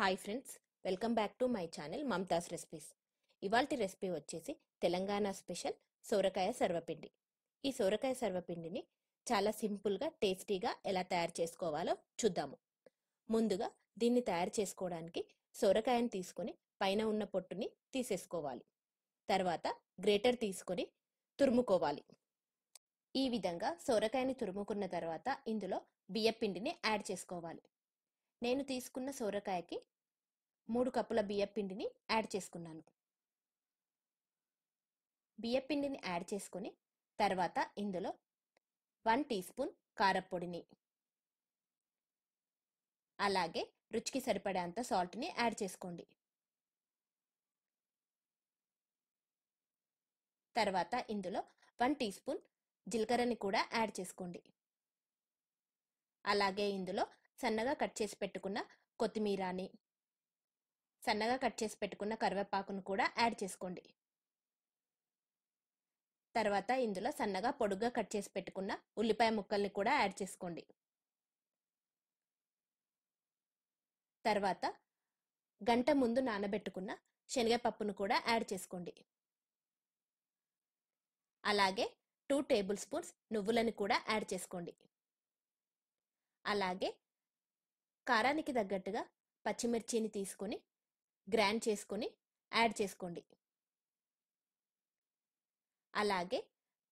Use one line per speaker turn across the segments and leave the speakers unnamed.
hi friends welcome back to my channel Mamatha's recipes ఇవాళ recipe వచ్చేసి Telangana special సోరకాయ సర్వపిండి ఈ సోరకాయ సర్వపిండిని చాలా సింపుల్గా టేస్టీగా ఎలా తయారు చేసుకోవాలో చూద్దాము ముందుగా దీన్ని తయారు చేసుకోవడానికి సోరకాయను తీసుకొని పైన ఉన్న పొట్టుని తీసేసుకోవాలి తర్వాత గ్రేటర్ తీసుకొని తురుముకోవాలి ఈ విధంగా సోరకాయని తురుముకున్న తర్వాత ఇందులో బియ్యపిండిని యాడ్ చేసుకోవాలి నేను తీసుకున్న సోరకాయకి మూడు కప్పుల బియ్యపిండిని యాడ్ చేసుకున్నాను బియ్యపిండిని యాడ్ చేసుకుని తర్వాత ఇందులో వన్ టీ స్పూన్ కారపొడిని అలాగే రుచికి సరిపడేంత సాల్ట్ని యాడ్ చేసుకోండి తర్వాత ఇందులో వన్ టీ స్పూన్ జీలకర్రని కూడా యాడ్ చేసుకోండి అలాగే ఇందులో సన్నగా కట్ చేసి పెట్టుకున్న కొత్తిమీరని సన్నగా కట్ చేసి పెట్టుకున్న కరివేపాకును కూడా యాడ్ చేసుకోండి తర్వాత ఇందులో సన్నగా పొడుగ్గా కట్ చేసి పెట్టుకున్న ఉల్లిపాయ ముక్కల్ని కూడా యాడ్ చేసుకోండి తర్వాత గంట ముందు నానబెట్టుకున్న శనగపప్పును కూడా యాడ్ చేసుకోండి అలాగే టూ టేబుల్ స్పూన్స్ నువ్వులను కూడా యాడ్ చేసుకోండి అలాగే కారానికి తగ్గట్టుగా పచ్చిమిర్చిని తీసుకొని గ్రైండ్ చేసుకొని యాడ్ చేసుకోండి అలాగే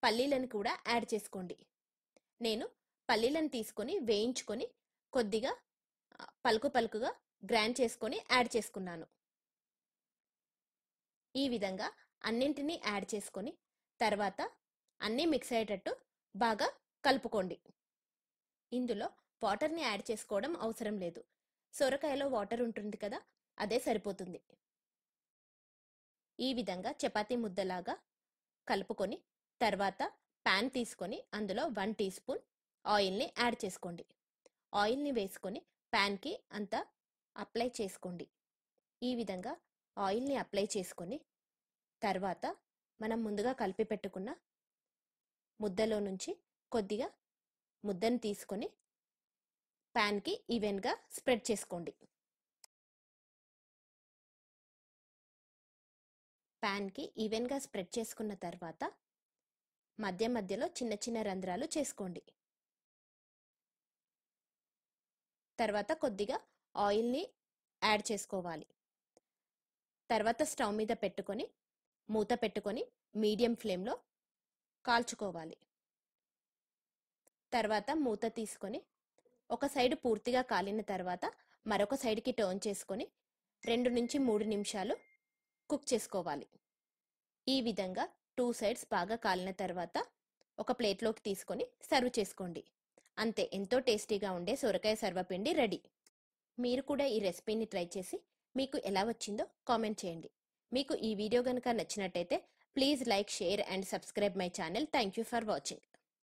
పల్లీలను కూడా యాడ్ చేసుకోండి నేను పల్లీలను తీసుకొని వేయించుకొని కొద్దిగా పలుకు పలుకుగా గ్రైండ్ చేసుకొని యాడ్ చేసుకున్నాను ఈ విధంగా అన్నింటినీ యాడ్ చేసుకొని తర్వాత అన్నీ మిక్స్ అయ్యేటట్టు బాగా కలుపుకోండి ఇందులో వాటర్ని యాడ్ చేసుకోవడం అవసరం లేదు సొరకాయలో వాటర్ ఉంటుంది కదా అదే సరిపోతుంది ఈ విధంగా చపాతీ ముద్దలాగా కలుపుకొని తర్వాత ప్యాన్ తీసుకొని అందులో వన్ టీ స్పూన్ ఆయిల్ని యాడ్ చేసుకోండి ఆయిల్ని వేసుకొని ప్యాన్కి అంతా అప్లై చేసుకోండి ఈ విధంగా ఆయిల్ని అప్లై చేసుకొని తర్వాత మనం ముందుగా కలిపి పెట్టుకున్న ముద్దలో నుంచి కొద్దిగా ముద్దను తీసుకొని ప్యాన్కి ఈవెన్గా స్ప్రెడ్ చేసుకోండి ప్యాన్కి ఈవెన్గా స్ప్రెడ్ చేసుకున్న తర్వాత మధ్య మధ్యలో చిన్న చిన్న రంధ్రాలు చేసుకోండి తర్వాత కొద్దిగా ఆయిల్ని యాడ్ చేసుకోవాలి తర్వాత స్టవ్ మీద పెట్టుకొని మూత పెట్టుకొని మీడియం ఫ్లేమ్లో కాల్చుకోవాలి తర్వాత మూత తీసుకొని ఒక సైడ్ పూర్తిగా కాలిన తర్వాత మరొక సైడ్కి టర్న్ చేసుకొని రెండు నుంచి మూడు నిమిషాలు కుక్ చేసుకోవాలి ఈ విధంగా టూ సైడ్స్ బాగా కాలిన తర్వాత ఒక ప్లేట్లోకి తీసుకొని సర్వ్ చేసుకోండి అంతే ఎంతో టేస్టీగా ఉండే సొరకాయ సర్వపిండి రెడీ మీరు కూడా ఈ రెసిపీని ట్రై చేసి మీకు ఎలా వచ్చిందో కామెంట్ చేయండి మీకు ఈ వీడియో కనుక నచ్చినట్టయితే please like share and subscribe my channel thank you for watching